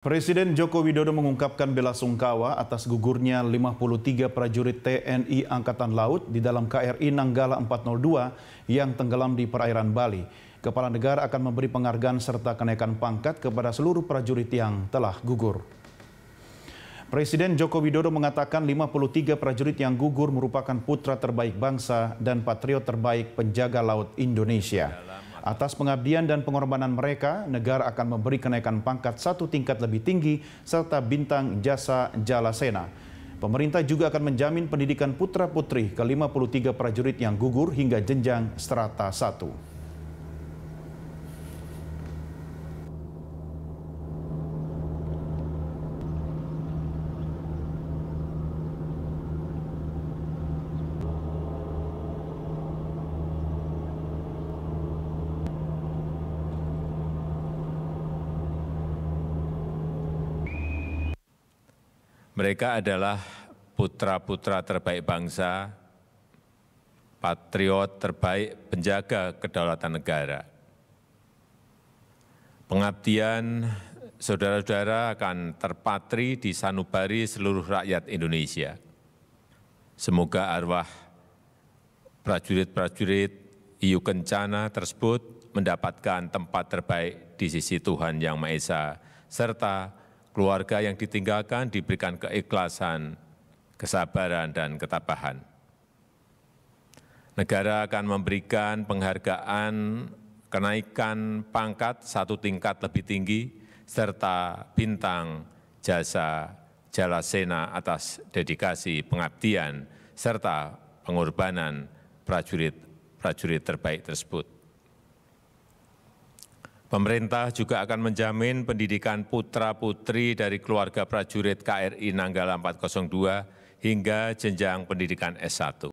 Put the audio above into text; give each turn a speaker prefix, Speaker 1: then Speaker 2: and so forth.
Speaker 1: Presiden Joko Widodo mengungkapkan bela sungkawa atas gugurnya 53 prajurit TNI Angkatan Laut di dalam KRI Nanggala 402 yang tenggelam di perairan Bali. Kepala negara akan memberi penghargaan serta kenaikan pangkat kepada seluruh prajurit yang telah gugur. Presiden Joko Widodo mengatakan 53 prajurit yang gugur merupakan putra terbaik bangsa dan patriot terbaik penjaga laut Indonesia. Atas pengabdian dan pengorbanan mereka, negara akan memberi kenaikan pangkat satu tingkat lebih tinggi serta bintang jasa jalasena. Pemerintah juga akan menjamin pendidikan putra-putri ke-53 prajurit yang gugur hingga jenjang strata 1.
Speaker 2: Mereka adalah putra-putra terbaik bangsa, patriot terbaik penjaga kedaulatan negara. Pengabdian saudara-saudara akan terpatri di sanubari seluruh rakyat Indonesia. Semoga arwah prajurit-prajurit Iyu Kencana tersebut mendapatkan tempat terbaik di sisi Tuhan Yang Maha Esa, serta keluarga yang ditinggalkan diberikan keikhlasan, kesabaran, dan ketabahan. Negara akan memberikan penghargaan kenaikan pangkat satu tingkat lebih tinggi serta bintang jasa jalasena atas dedikasi pengabdian serta pengorbanan prajurit-prajurit terbaik tersebut. Pemerintah juga akan menjamin pendidikan putra-putri dari keluarga prajurit KRI Nanggala 402 hingga jenjang pendidikan S1.